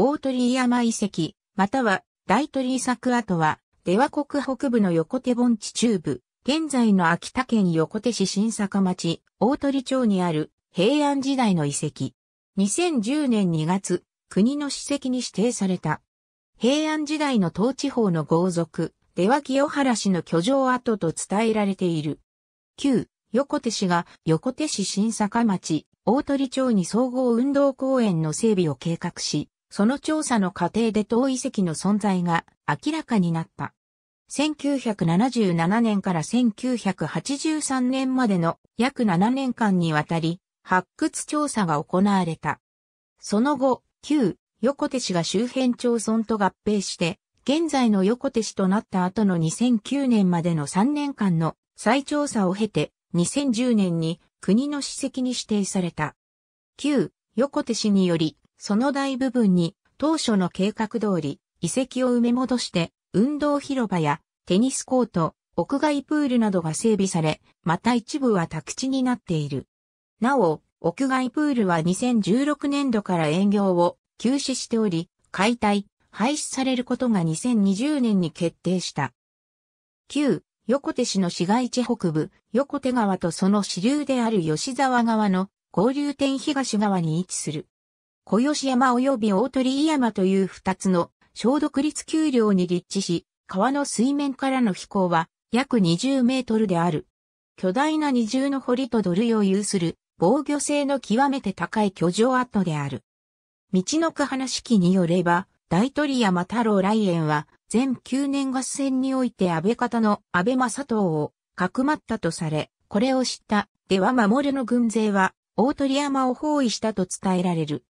大鳥居山遺跡、または大鳥居作跡は、出羽国北部の横手盆地中部、現在の秋田県横手市新坂町、大鳥町にある平安時代の遺跡。2010年2月、国の史跡に指定された。平安時代の東地方の豪族、出羽清原氏の居城跡と伝えられている。旧、横手市が横手市新坂町、大鳥町に総合運動公園の整備を計画し、その調査の過程で当遺跡の存在が明らかになった。1977年から1983年までの約7年間にわたり発掘調査が行われた。その後、旧横手市が周辺町村と合併して現在の横手市となった後の2009年までの3年間の再調査を経て2010年に国の史跡に指定された。旧横手市によりその大部分に当初の計画通り遺跡を埋め戻して運動広場やテニスコート、屋外プールなどが整備され、また一部は宅地になっている。なお、屋外プールは2016年度から営業を休止しており、解体、廃止されることが2020年に決定した。旧、横手市の市街地北部、横手川とその支流である吉沢川の合流点東側に位置する。小吉山及び大鳥居山という二つの小独立丘陵に立地し、川の水面からの飛行は約20メートルである。巨大な二重の堀と土塁を有する防御性の極めて高い居城跡である。道の区話式によれば、大鳥山太郎来園は、全9年合戦において安倍方の安倍正党をかくまったとされ、これを知った、では守の軍勢は、大鳥山を包囲したと伝えられる。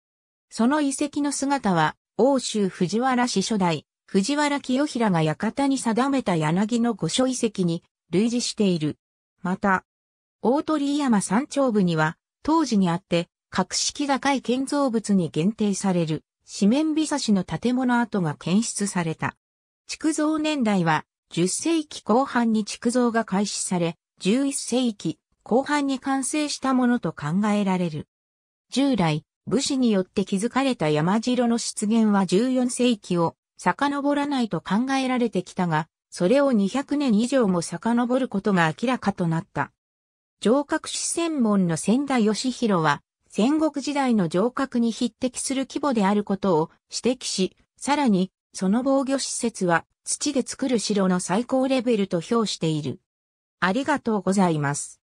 その遺跡の姿は、欧州藤原氏初代、藤原清平が館に定めた柳の御所遺跡に類似している。また、大鳥山山頂部には、当時にあって、格式高い建造物に限定される、四面美差しの建物跡が検出された。築造年代は、10世紀後半に築造が開始され、11世紀後半に完成したものと考えられる。従来、武士によって築かれた山城の出現は14世紀を遡らないと考えられてきたが、それを200年以上も遡ることが明らかとなった。城郭史専門の仙田義弘は、戦国時代の城郭に匹敵する規模であることを指摘し、さらに、その防御施設は土で作る城の最高レベルと評している。ありがとうございます。